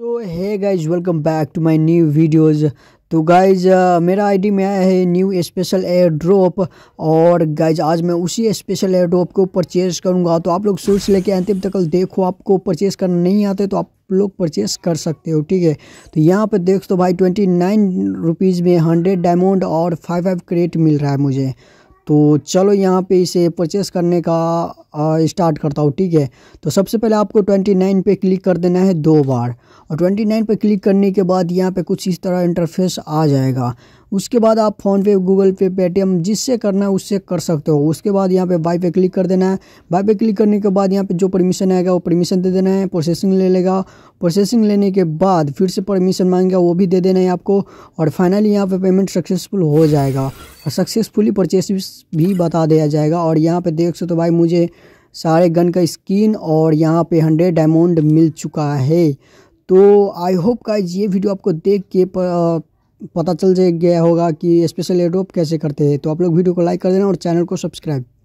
तो है guys welcome back to my new videos तो गाइज uh, मेरा आईडी में आया है न्यू स्पेशल एयर ड्रॉप और गाइज आज मैं उसी स्पेशल एयर ड्रॉप को परचेज़ करूँगा तो आप लोग सोच लेके अंतिम तक देखो आपको परचेज़ करना नहीं आते तो आप लोग परचेस कर सकते हो ठीक है तो यहाँ पर देख तो भाई ट्वेंटी नाइन रुपीज़ में हंड्रेड डायमंड और फाइव फाइव क्रेट मिल रहा है मुझे तो चलो यहाँ पे इसे परचेस करने का स्टार्ट करता हूँ ठीक है तो सबसे पहले आपको 29 पे क्लिक कर देना है दो बार और 29 पे क्लिक करने के बाद यहाँ पे कुछ इस तरह इंटरफेस आ जाएगा उसके बाद आप फ़ोनपे गूगल पे पेटीएम जिससे करना है उससे कर सकते हो उसके बाद यहाँ पे बाई पे क्लिक कर देना है बाई पे क्लिक करने के बाद यहाँ पे जो परमिशन आएगा वो परमिशन दे देना है प्रोसेसिंग ले लेगा प्रोसेसिंग लेने के बाद फिर से परमिशन मांगेगा वो भी दे देना है आपको और फाइनली यहाँ पे पेमेंट सक्सेसफुल हो जाएगा और सक्सेसफुली परचेस भी बता दिया जाएगा और यहाँ पर देख सकते तो भाई मुझे सारे गन का स्किन और यहाँ पे हंड्रेड डायमंड मिल चुका है तो आई होप का ये वीडियो आपको देख के पता चल जाए गया होगा कि स्पेशल एडोप कैसे करते हैं तो आप लोग वीडियो को लाइक कर देना और चैनल को सब्सक्राइब